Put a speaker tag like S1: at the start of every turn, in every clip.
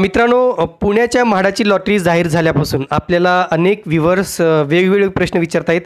S1: मित्रांनो पुण्याच्या म्हाडाची लॉटरी जाहीर झाल्यापासून आपल्याला अनेक व्हिव्हर्स वेगवेगळे प्रश्न विचारत आहेत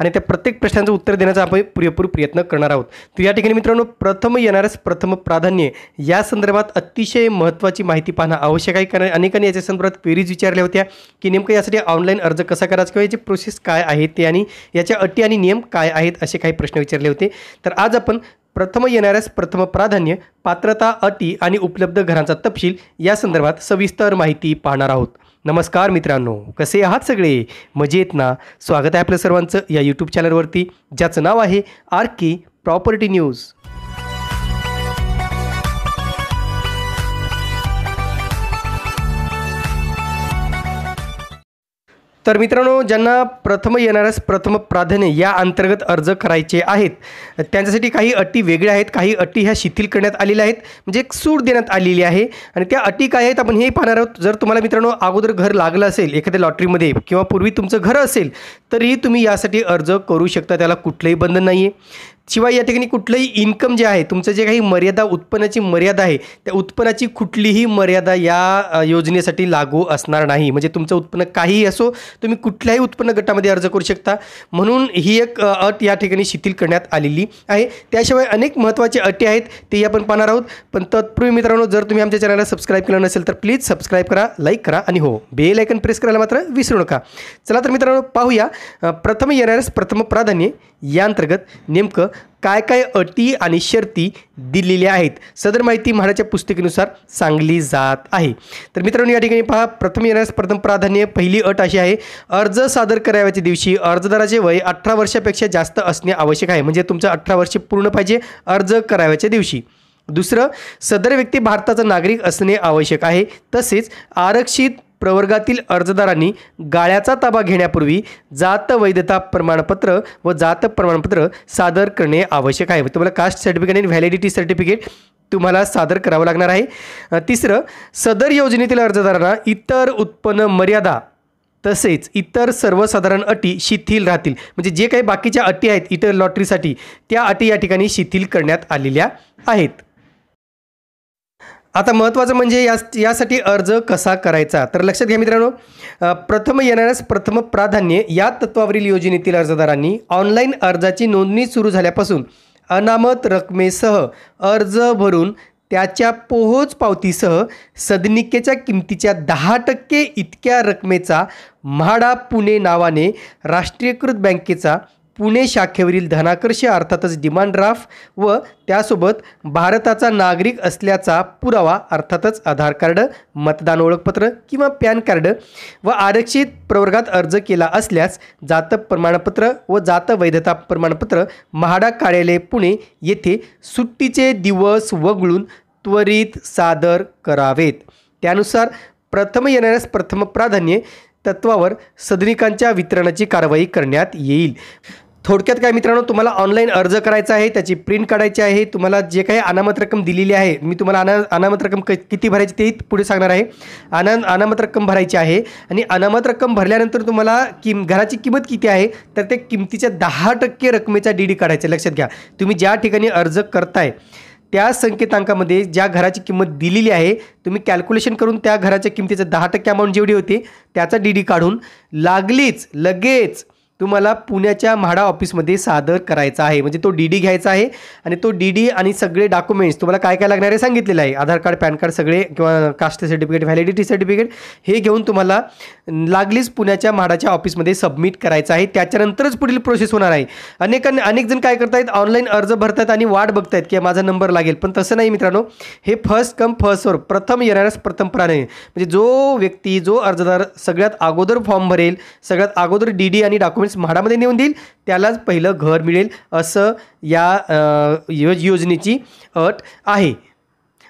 S1: आणि त्या प्रत्येक प्रश्नांचं उत्तर देण्याचा आपण पुरेपूर प्रयत्न करणार आहोत तर या ठिकाणी मित्रांनो प्रथम येणारच प्रथम प्राधान्य या संदर्भात अतिशय महत्त्वाची माहिती पाहणं आवश्यक आहे कारण अनेकांनी याच्या संदर्भात क्वेरीज विचारल्या होत्या की नेमकं यासाठी ऑनलाईन अर्ज कसा करायचा किंवा याची प्रोसेस काय आहे ते आणि याच्या अटी आणि नियम काय आहेत असे काही प्रश्न विचारले होते तर आज आपण प्रथम येणाऱ्यास प्रथम प्राधान्य पात्रता अटी आणि उपलब्ध घरांचा तपशील या संदर्भात सविस्तर माहिती पाहणार आहोत नमस्कार मित्रांनो कसे आहात सगळे मजेत ना स्वागत आहे आपल्या सर्वांचं या यूट्यूब चॅनलवरती ज्याचं नाव आहे आर के प्रॉपर्टी न्यूज तर मित्रांनो ज्यांना प्रथम येणाऱ्यास प्रथम प्राधान्य या अंतर्गत अर्ज करायचे आहेत त्यांच्यासाठी काही अटी वेगळ्या आहेत काही अटी ह्या शिथिल करण्यात आलेल्या आहेत म्हणजे एक सूट देण्यात आलेली आहे आणि त्या अटी काय आहेत आपण हे पाहणार आहोत जर तुम्हाला मित्रांनो अगोदर घर लागलं असेल एखाद्या लॉटरीमध्ये किंवा पूर्वी तुमचं घर असेल तरीही तुम्ही यासाठी अर्ज करू शकता त्याला कुठलंही बंधन नाही आहे शिवाय या ठिकाणी कुठलंही इन्कम जे आहे तुमचं जे काही मर्यादा उत्पन्नाची मर्यादा आहे त्या उत्पन्नाची कुठलीही मर्यादा या योजनेसाठी लागू असणार नाही म्हणजे तुमचं उत्पन्न काहीही असो तुम्ही कुठल्याही उत्पन्न गटामध्ये अर्ज करू शकता म्हणून ही एक अट या ठिकाणी शिथिल करण्यात आलेली आहे त्याशिवाय अनेक महत्त्वाचे अटी आहेत तेही आपण पाहणार आहोत पण तत्पूर्वी मित्रांनो जर तुम्ही आमच्या चॅनलला सबस्क्राईब केलं नसेल तर प्लीज सबस्क्राईब करा लाईक करा आणि हो बेल आयकन प्रेस करायला मात्र विसरू नका चला तर मित्रांनो पाहूया प्रथम येणाऱ्यास प्रथम प्राधान्य अंतर्गत नेमकं काय काय अटी आणि शर्ती दिलेल्या आहेत सदर माहिती म्हाडाच्या पुस्तिकेनुसार सांगली जात आहे तर मित्रांनो या ठिकाणी पहा प्रथम येण्यास प्रथम प्राधान्य पहिली अट अशी आहे अर्ज सादर कराव्याच्या दिवशी अर्जदाराचे वय अठरा वर्षापेक्षा जास्त असणे आवश्यक आहे म्हणजे तुमचं अठरा वर्षे पूर्ण पाहिजे अर्ज कराव्याच्या दिवशी दुसरं सदर व्यक्ती भारताचा नागरिक असणे आवश्यक आहे तसेच आरक्षित प्रवर्गातील अर्जदारांनी गाळ्याचा ताबा घेण्यापूर्वी जात वैधता प्रमाणपत्र व जात प्रमाणपत्र सादर करणे आवश्यक आहे तुम्हाला कास्ट सर्टिफिकेट आणि व्हॅलिडिटी सर्टिफिकेट तुम्हाला सादर करावं लागणार आहे तिसरं सदर योजनेतील अर्जदारांना इतर उत्पन्न मर्यादा तसेच इतर सर्वसाधारण अटी शिथिल राहतील म्हणजे जे काही बाकीच्या अटी आहेत इतर लॉटरीसाठी त्या अटी या ठिकाणी शिथिल करण्यात आलेल्या आहेत आता महत्त्वाचं म्हणजे या यासाठी अर्ज कसा करायचा तर लक्षात घ्या मित्रांनो प्रथम येणाऱ्यास प्रथम प्राधान्य या तत्वावरील योजनेतील अर्जदारांनी ऑनलाईन अर्जाची नोंदणी सुरू झाल्यापासून अनामत रकमेसह अर्ज भरून त्याच्या पोहोच पावतीसह सदनिकेच्या किमतीच्या दहा टक्के इतक्या रकमेचा म्हाडा पुणे नावाने राष्ट्रीयकृत बँकेचा पुणे शाखेवरील धनाकर्ष अर्थातच डिमांड ड्राफ्ट व त्यासोबत भारताचा नागरिक असल्याचा पुरावा अर्थातच आधार कार्ड मतदान ओळखपत्र किंवा पॅन कार्ड व आरक्षित प्रवर्गात अर्ज केला असल्यास जात प्रमाणपत्र व जात वैधता प्रमाणपत्र म्हाडा कार्यालय पुणे येथे सुट्टीचे दिवस वगळून त्वरित सादर करावेत त्यानुसार प्रथम येणाऱ्यास प्रथम प्राधान्य तत्वावर सदनिकांच्या वितरणाची कारवाई करण्यात येईल थोडक्यात काय मित्रांनो तुम्हाला ऑनलाईन अर्ज करायचा आहे त्याची प्रिंट काढायची आहे तुम्हाला जे काही अनामत रक्कम दिलेली आहे मी तुम्हाला अना अनामत रक्कम क किती भरायची ते पुढे सांगणार आहे अना अनामत रक्कम भरायची आहे आणि अनामत रक्कम भरल्यानंतर तुम्हाला किम घराची किंमत किती आहे तर ते किमतीच्या दहा टक्के रकमेचा डी डी काढायचा लक्षात घ्या तुम्ही ज्या ठिकाणी अर्ज करताय त्या संकेतांकामध्ये ज्या घराची किंमत दिलेली आहे तुम्ही कॅल्क्युलेशन करून त्या घराच्या किमतीचं दहा टक्के अमाऊंट जेवढी होती त्याचा डी डी काढून लागलीच लगेच तुम्हाला पुण्याच्या म्हाडा ऑफिसमध्ये सादर करायचा आहे म्हणजे तो डी डी घ्यायचा आहे आणि तो डी डी आणि सगळे डॉक्युमेंट्स तुम्हाला काय काय लागणार आहे सांगितलेलं आहे आधार कार्ड पॅन कार्ड सगळे किंवा कास्ट सर्टिफिकेट व्हॅलिडिटी सर्टिफिकेट हे घेऊन तुम्हाला लागलीच पुण्याच्या म्हाडाच्या ऑफिसमध्ये सबमिट करायचं आहे त्याच्यानंतरच पुढील प्रोसेस होणार आहे अनेकांना अनेक जण काय करतायत ऑनलाईन अर्ज भरतात आणि वाट बघतायत की माझा नंबर लागेल पण तसं नाही मित्रांनो हे फर्स्ट कम फर्स्ट सर्व प्रथम येणाऱ्यास प्रथम प्राणे म्हणजे जो व्यक्ती जो अर्जदार सगळ्यात अगोदर फॉर्म भरेल सगळ्यात अगोदर डी डी आणि डॉक्युमेंट्स म्हाडामध्ये नेऊन देईल त्यालाच पहिलं घर मिळेल असं या योजनेची अट आहे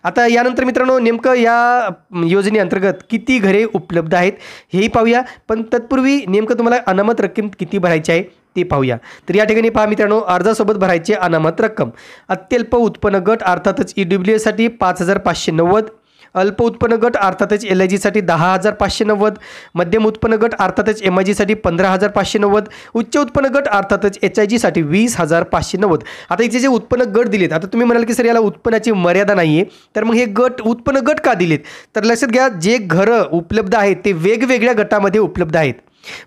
S1: आता यानंतर मित्रांनो नेमकं या योजनेअंतर्गत किती घरे उपलब्ध आहेत हेही पाहूया पण तत्पूर्वी नेमकं तुम्हाला अनामत रक्कम किती भरायची आहे ते पाहूया तर या ठिकाणी पहा मित्रांनो अर्जासोबत भरायची अनामत रक्कम अत्यल्प उत्पन्न गट अर्थातच ई डब्ल्यू एसाठी पाच हजार पाचशे नव्वद अल्प उत्पन्न गट अर्थातच एल आय जीसाठी दहा हजार पाचशे नव्वद मध्यम उत्पन्न गट अर्थातच एम आय जीसाठी पंधरा हजार पाचशे नव्वद उच्च उत्पन्न गट अर्थातच एच आय जीसाठी वीस हजार पाचशे नव्वद आता इथे जे उत्पन्न गट दिलेत आता तुम्ही म्हणाल की सर याला उत्पन्नाची मर्यादा नाही आहे तर मग हे गट उत्पन्न गट का दिलेत तर लक्षात घ्या जे घरं उपलब्ध आहेत ते वेगवेगळ्या गटामध्ये उपलब्ध आहेत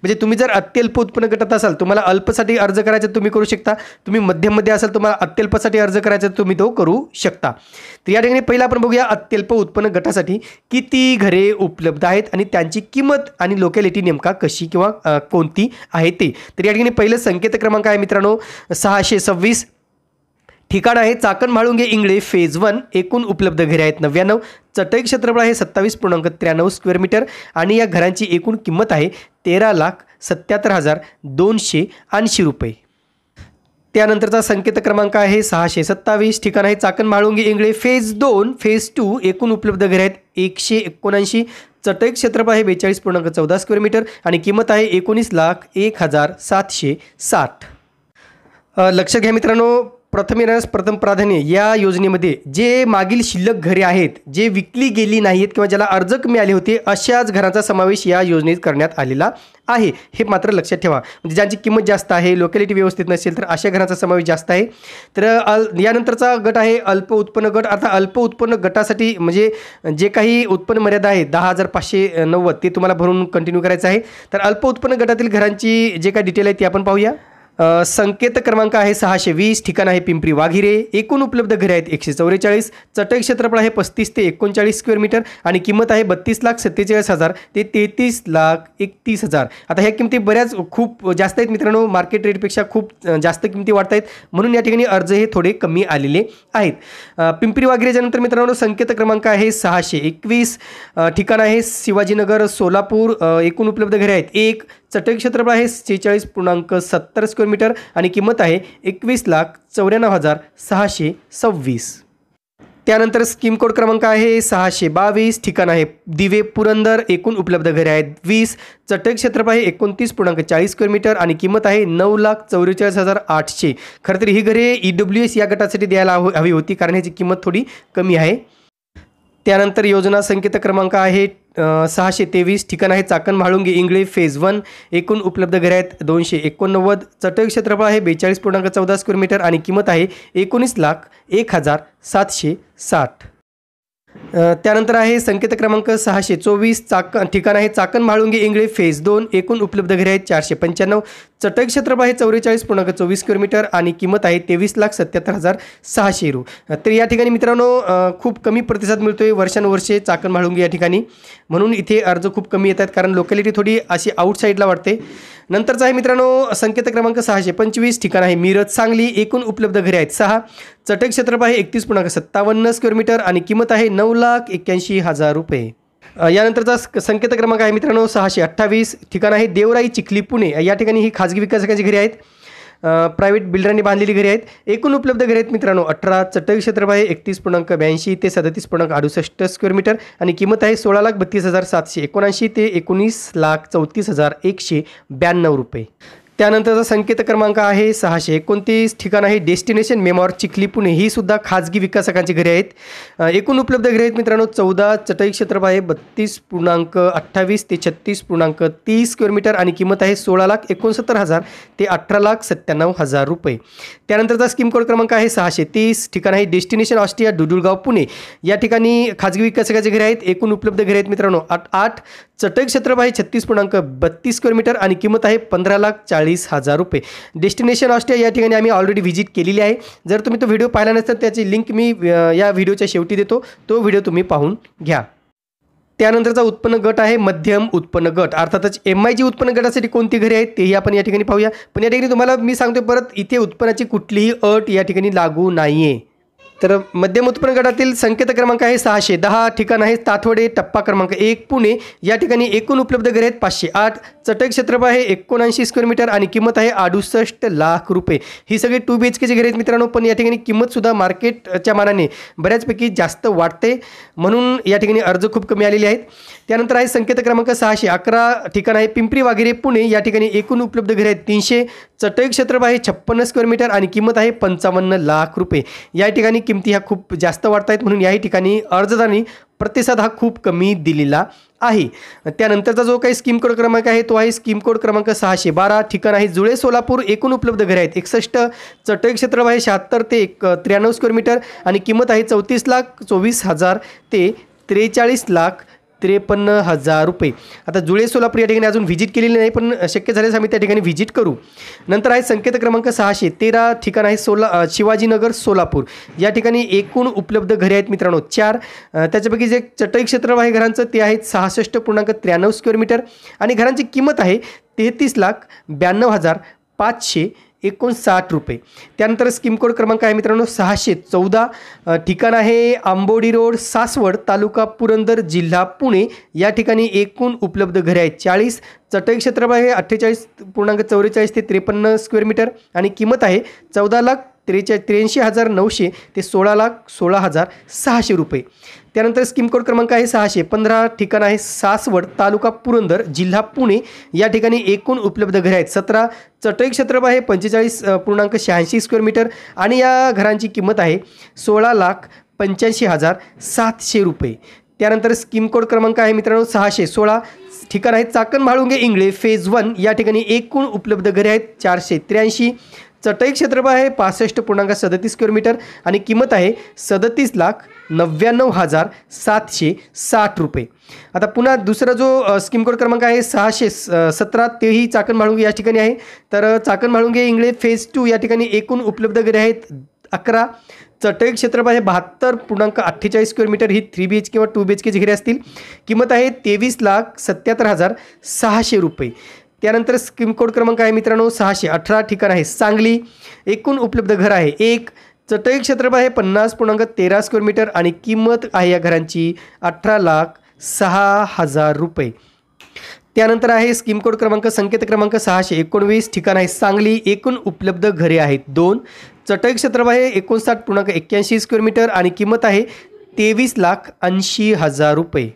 S1: म्हणजे तुम्ही जर अत्यल्प उत्पन्न गटात असाल तुम्हाला अल्पसाठी अर्ज करायचा तुम्ही करू शकता तुम्ही मध्यममध्ये असाल तुम्हाला अत्यल्पसाठी अर्ज करायचा तुम्ही तो करू शकता तर या ठिकाणी पहिला आपण बघूया अत्यल्प उत्पन्न गटासाठी किती घरे उपलब्ध आहेत आणि त्यांची किंमत आणि लोकॅलिटी नेमका कशी किंवा कोणती आहे ते तर या ठिकाणी पहिलं संकेत क्रमांक आहे मित्रांनो सहाशे सव्वीस ठिकाण आहे चाकण म्हाळुंगे इंगळे फेज वन एकूण उपलब्ध घरे आहेत नव्याण्णव चटई क्षेत्रफळ आहे सत्तावीस पूर्णांक त्र्याण्णव स्क्वेअर मीटर आणि या घरांची एकूण किंमत आहे तेरा लाख सत्याहत्तर हजार दोनशे ऐंशी रुपये त्यानंतरचा संकेत क्रमांक आहे सहाशे सत्तावीस ठिकाण आहे चाकण म्हाळुंगे इंगळे फेज दोन फेज टू एकूण उपलब्ध घरे आहेत एकशे एकोणऐंशी चटई क्षेत्रफळ आहे बेचाळीस पूर्णांक चौदा स्क्वेअर मीटर आणि किंमत आहे एकोणीस लाख एक हजार सातशे साठ लक्ष घ्या मित्रांनो प्रथमेरस प्रथम प्राधान्य या योजनेमध्ये जे मागील शिल्लक घरे आहेत जे विकली गेली नाहीत किंवा ज्याला अर्ज कमी आले होते अशाच घरांचा समावेश या योजनेत करण्यात आलेला आहे हे मात्र लक्षात ठेवा म्हणजे ज्यांची किंमत जास्त आहे लोकॅलिटी व्यवस्थित नसेल तर अशा घरांचा समावेश जास्त आहे तर अल यानंतरचा गट आहे अल्प उत्पन्न गट आता अल्प उत्पन्न गटासाठी म्हणजे जे काही उत्पन्न मर्यादा आहे दहा हजार पाचशे नव्वद ते तुम्हाला भरून कंटिन्यू करायचं आहे तर अल्प उत्पन्न गटातील घरांची जे काही डिटेल आहे ती आपण पाहूया संकेत क्रमांक आहे सहाशे वीस ठिकाण आहे पिंपरी वाघिरे एकूण उपलब्ध घरे आहेत एकशे चौवेचाळीस चटई क्षेत्रफळ आहे पस्तीस ते एकोणचाळीस स्क्वेअर मीटर आणि किंमत आहे बत्तीस लाख सत्तेचाळीस हजार ते तेहतीस लाख एकतीस हजार आता ह्या किमती बऱ्याच खूप जास्त आहेत मित्रांनो मार्केट रेटपेक्षा खूप जास्त किमती वाढत आहेत म्हणून या ठिकाणी अर्ज हे थोडे कमी आलेले आहेत पिंपरी वाघिरेच्यानंतर मित्रांनो संकेत क्रमांक आहे सहाशे एकवीस ठिकाण आहे शिवाजीनगर सोलापूर एकूण उपलब्ध घरे आहेत एक चटई क्षेत्रफळ आहे सेहेचाळीस पूर्णांक सत्तर स्क्वेअर मीटर आणि किंमत आहे एकवीस लाख चौऱ्याण्णव हजार सहाशे सव्वीस त्यानंतर स्कीम कोड क्रमांक आहे सहाशे बावीस ठिकाण आहे दिवे पुरंदर एकूण उपलब्ध घरे आहेत वीस चटई क्षेत्रफळ आहे एकोणतीस पूर्णांक चाळीस स्क्वेअर मीटर आणि किंमत आहे नऊ लाख चौवेचाळीस हजार आठशे खरं तर ही घरे ई डब्ल्यू एस या गटासाठी द्यायला हवी होती कारण ह्याची किंमत थोडी कमी आहे त्यानंतर योजना संकेत क्रमांक आहे सहाशे तेवीस ठिकाण आहे चाकण म्हाळुंगे इंगळे फेज वन एकूण उपलब्ध घरे आहेत दोनशे एकोणनव्वद चटई क्षेत्रफळ आहे बेचाळीस पूर्णांक चौदा स्क्वेअर मीटर आणि किंमत आहे एकोणीस लाख एक हजार सातशे साठ त्यानंतर आहे संकेत क्रमांक सहाशे चोवीस चाकण ठिकाण आहे चाकण म्हाळुंगे इंगळे फेज दोन एकूण उपलब्ध घरे आहेत चारशे पंच्याण्णव चटक क्षेत्रफळ आहे चौवेचाळीस पूर्णांक चोवीस किलोमीटर आणि किंमत आहे तेवीस लाख सत्याहत्तर हजार सहाशे रु तर या ठिकाणी मित्रांनो खूप कमी प्रतिसाद मिळतोय वर्षानुवर्षे चाकण म्हाळुंगी या ठिकाणी म्हणून इथे अर्ज खूप कमी येतात कारण लोकॅलिटी थोडी अशी आउटसाईडला वाटते नंतरचा आहे मित्रांनो संकेत क्रमांक सहाशे पंचवीस ठिकाण आहे मिरज सांगली एकूण उपलब्ध घरे आहेत सहा चटक क्षेत्रफळ आहे एकतीस पूर्णांक सत्तावन्न स्क्वेअर मीटर आणि किंमत आहे नऊ लाख एक्क्याऐंशी हजार रुपये यानंतरचा संकेत क्रमांक आहे मित्रांनो सहाशे अठ्ठावीस ठिकाण आहे देवराई चिखली पुणे या ठिकाणी ही खाजगी विकासकांची घरी आहेत प्रायव्हेट बिल्डरांनी बांधलेली घरी आहेत एकूण उपलब्ध घरे आहेत मित्रांनो अठरा चट्टवी क्षेत्रफळ आहे एकतीस पूर्णांक ब्याऐंशी ते सदतीस पूर्णांक अडुसष्ट स्क्वेअर मीटर आणि किंमत आहे सोळा लाख बत्तीस हजार सातशे एकोणऐंशी ते एकोणीस लाख चौतीस हजार एकशे ब्याण्णव रुपये त्यानंतरचा संकेत क्रमांक आहे सहाशे एकोणतीस ठिकाण आहे डेस्टिनेशन मेमॉर चिखली पुणे ही सुद्धा खाजगी विकासकांची घरे आहेत एकूण उपलब्ध घरे आहेत मित्रांनो चौदा चटई क्षेत्रफळ आहे बत्तीस पूर्णांक अठ्ठावीस ते छत्तीस पूर्णांक तीस किलोमीटर आणि किंमत आहे सोळा लाख एकोणसत्तर हजार ते अठरा लाख सत्त्याण्णव हजार रुपये त्यानंतरचा स्कीम कोड क्रमांक आहे सहाशे तीस ठिकाण आहे डेस्टिनेशन ऑस्ट्रिया डुडुळगाव पुणे या ठिकाणी खाजगी विकासकाचे घरे आहेत एकूण उपलब्ध घरे आहेत मित्रांनो आठ आठ चटई क्षेत्रफळ आहे छत्तीस पूर्णांक बत्तीस किलोमीटर आणि किंमत आहे पंधरा लाख चाळीस हजार रुपये डेस्टिनेशन ऑस्ट्रिया या ठिकाणी आम्ही ऑलरेडी व्हिजिट केलेली आहे जर तुम्ही तो व्हिडिओ पाहिला नसेल त्याची लिंक मी या व्हिडिओच्या शेवटी देतो तो व्हिडिओ तुम्ही पाहून घ्या त्यानंतरचा उत्पन्न गट आहे मध्यम उत्पन्न गट अर्थातच एम आय जी उत्पन्न गटासाठी कोणती घरे आहेत तेही आपण या ठिकाणी पाहूया पण या ठिकाणी तुम्हाला मी सांगतो परत इथे उत्पन्नाची कुठलीही अट या ठिकाणी लागू नाही आहे तर मध्यम उत्पन्न गटातील संकेत क्रमांक आहे सहाशे दहा ठिकाण आहे तातवडे टप्पा क्रमांक एक पुणे या ठिकाणी एकूण उपलब्ध घरे आहेत पाचशे आठ चटक क्षेत्रफळ आहे एकोणऐंशी स्क्वेअर मीटर आणि किंमत आहे अडुसष्ट लाख रुपये ही सगळी टू बी एच केचे घरे आहेत मित्रांनो पण या ठिकाणी किंमतसुद्धा मार्केटच्या मानाने बऱ्याचपैकी जास्त वाटते म्हणून या ठिकाणी अर्ज खूप कमी आलेले आहेत त्यानंतर आहे संकेत क्रमांक सहाशे अकरा ठिकाण आहे पिंपरी वगैरे पुणे या ठिकाणी एकूण उपलब्ध घरे आहेत तीनशे चटई क्षेत्रफळ आहे छप्पन्न स्क्वेअर मीटर आणि किंमत आहे पंचावन्न लाख रुपये या ठिकाणी किमती ह्या खूप जास्त वाढत आहेत म्हणून याही ठिकाणी अर्जदारांनी प्रतिसाद हा खूप कमी दिलेला आहे त्यानंतरचा जो काही स्कीम कोड क्रमांक आहे तो आहे स्कीम कोड क्रमांक सहाशे बारा ठिकाण आहे जुळे सोलापूर एकूण उपलब्ध घरे आहेत एकसष्ट चटई क्षेत्र आहे शहात्तर ते एक त्र्याण्णव स्क्वेअर मीटर आणि किंमत आहे चौतीस लाख चोवीस हजार ते त्रेचाळीस लाख त्रेपन्न हजार रुपये आता जुळे सोलापूर या ठिकाणी अजून व्हिजिट केलेली नाही पण शक्य झाल्यास आम्ही त्या ठिकाणी व्हिजिट करू नंतर आहे संकेत क्रमांक सहाशे तेरा ठिकाण आहे सोला शिवाजीनगर सोलापूर या ठिकाणी एकूण उपलब्ध घरे आहेत मित्रांनो चार त्याच्यापैकी जे चटई क्षेत्र आहे घरांचं ते आहेत सहासष्ट पूर्णांक त्र्याण्णव स्क्वेअर मीटर आणि घरांची किंमत आहे तेहतीस लाख ब्याण्णव हजार पाचशे एकोणसाठ रुपये त्यानंतर स्कीम कोड क्रमांक आहे मित्रांनो सहाशे चौदा ठिकाण आहे आंबोडी रोड सासवड तालुका पुरंदर जिल्हा पुणे या ठिकाणी एकूण उपलब्ध घरे आहेत चाळीस चटई क्षेत्रफळ आहे अठ्ठेचाळीस पूर्णांक चौवेचाळीस ते त्रेपन्न स्क्वेअर मीटर आणि किंमत आहे चौदा लाख त्रेचा त्र्याऐंशी हजार नऊशे ते सोळा लाख सोळा हजार सहाशे रुपये त्यानंतर स्कीम कोड क्रमांक आहे सहाशे पंधरा ठिकाण आहे सासवड तालुका पुरंदर जिल्हा पुणे या ठिकाणी एकूण उपलब्ध घरे आहेत सतरा चटई क्षेत्रफळ आहे पंचेचाळीस पूर्णांक शहाऐंशी स्क्वेअर मीटर आणि या घरांची किंमत आहे सोळा लाख पंच्याऐंशी हजार सातशे रुपये त्यानंतर स्कीम कोड क्रमांक आहे मित्रांनो सहाशे सोळा ठिकाण आहे चाकण म्हाळुंगे इंगळे फेज वन या ठिकाणी एकूण उपलब्ध घरे आहेत चारशे त्र्याऐंशी चटई क्षेत्रफळ आहे पासष्ट पूर्णांक सदतीस स्क्वेअर आणि किंमत आहे सदतीस लाख नव्याण्णव हजार सातशे साठ रुपये आता पुन्हा दुसरा जो स्कीम कोड क्रमांक आहे सहाशे सतरा तेही चाकण म्हाळुंगे या ठिकाणी आहे तर चाकण म्हाळुंगे इंगळे फेज टू या ठिकाणी एकूण उपलब्ध घरे आहेत अकरा चटई क्षेत्रफळ हे बहात्तर पूर्णांक अठ्ठेचाळीस स्क्वेअर मीटर ही थ्री बी एच किंवा टू बी एच केची घरे असतील किंमत आहे तेवीस लाख सत्याहत्तर हजार सहाशे रुपये त्यानंतर स्कीम कोड क्रमांक आहे मित्रांनो सहाशे अठरा ठिकाण आहे सांगली एकूण उपलब्ध घर आहे एक चटई क्षेत्रफळ आहे पन्नास पूर्णांक तेरा स्क्वेअर मीटर आणि किंमत आहे या घरांची अठरा लाख सहा हजार रुपये त्यानंतर आहे स्कीम कोड क्रमांक संकेत क्रमांक सहाशे एकोणवीस ठिकाण आहे सांगली एकूण उपलब्ध घरे आहेत दोन चटई क्षेत्रफळ आहे एकोणसाठ पूर्णांक एक्क्याऐंशी स्क्वेअर मीटर आणि किंमत आहे तेवीस लाख ऐंशी हजार रुपये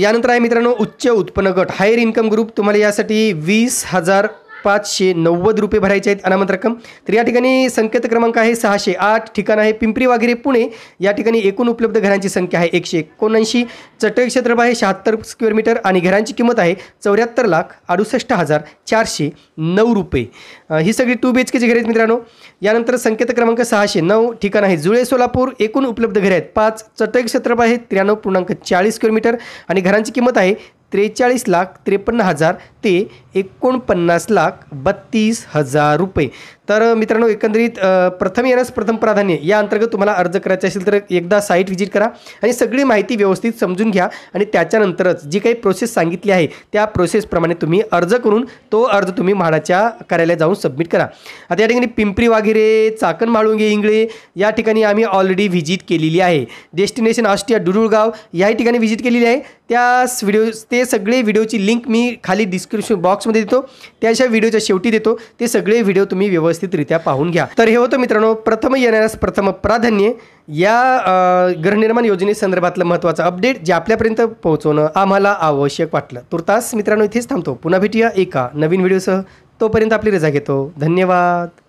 S1: यानंतर आहे मित्रांनो उच्च उत्पन्न गट हायर इन्कम ग्रुप तुम्हाला यासाठी वीस हजार पाचशे नव्वद रुपये भरायचे आहेत अनामत रक्कम तर या ठिकाणी संकेत क्रमांक आहे सहाशे आठ ठिकाण आहे पिंपरी वाघेरे पुणे या ठिकाणी एकूण उपलब्ध घरांची संख्या आहे एकशे एकोणऐंशी चटई क्षेत्रफळ आहे शहात्तर स्क्वेअर मीटर आणि घरांची किंमत आहे चौऱ्याहत्तर लाख अडुसष्ट हजार चारशे नऊ रुपये ही सगळी टू बी एच केची घरे आहेत मित्रांनो यानंतर संकेत क्रमांक सहाशे नऊ ठिकाण आहे जुळे सोलापूर एकूण उपलब्ध घरे आहेत पाच चटई क्षेत्रफळ आहे त्र्याण्णव पूर्णांक चाळीस स्क्वेअर मीटर आणि घरांची किंमत आहे त्रेचाळीस लाख त्रेपन्न हजार ते एकोणपन्नास लाख बत्तीस हजार रुपये तर मित्रांनो एकंदरीत प्रथम येण्यास प्रथम प्राधान्य या अंतर्गत तुम्हाला अर्ज करायचा असेल तर एकदा साईट व्हिजिट करा आणि सगळी माहिती व्यवस्थित समजून घ्या आणि त्याच्यानंतरच जी काही प्रोसेस सांगितली आहे त्या प्रोसेसप्रमाणे तुम्ही अर्ज करून तो अर्ज तुम्ही म्हाडाच्या कार्यालयात जाऊन सबमिट करा आता या ठिकाणी पिंपरी वाघेरे चाकण माळुंगे इंगळे या ठिकाणी आम्ही ऑलरेडी व्हिजिट केलेली आहे डेस्टिनेशन ऑस्ट्रिया डुडुळगाव याही ठिकाणी व्हिजिट केलेली आहे त्यास व्हिडिओ ते सगळे व्हिडिओची लिंक मी खाली डिस्क्रिप्शन बॉक्समध्ये देतो त्याच्या व्हिडिओच्या शेवटी देतो ते सगळे व्हिडिओ तुम्ही व्यवस्थित व्यवस्थितरित्या पाहून घ्या तर हे होतं मित्रांनो प्रथम येणाऱ्यास प्रथम प्राधान्य या गृहनिर्माण योजनेसंदर्भातलं महत्त्वाचं अपडेट जे आपल्यापर्यंत पोहोचवणं आम्हाला आवश्यक वाटलं तुर्तास मित्रांनो इथेच थांबतो पुन्हा भेटूया एका नवीन व्हिडिओसह तोपर्यंत आपली रजा घेतो धन्यवाद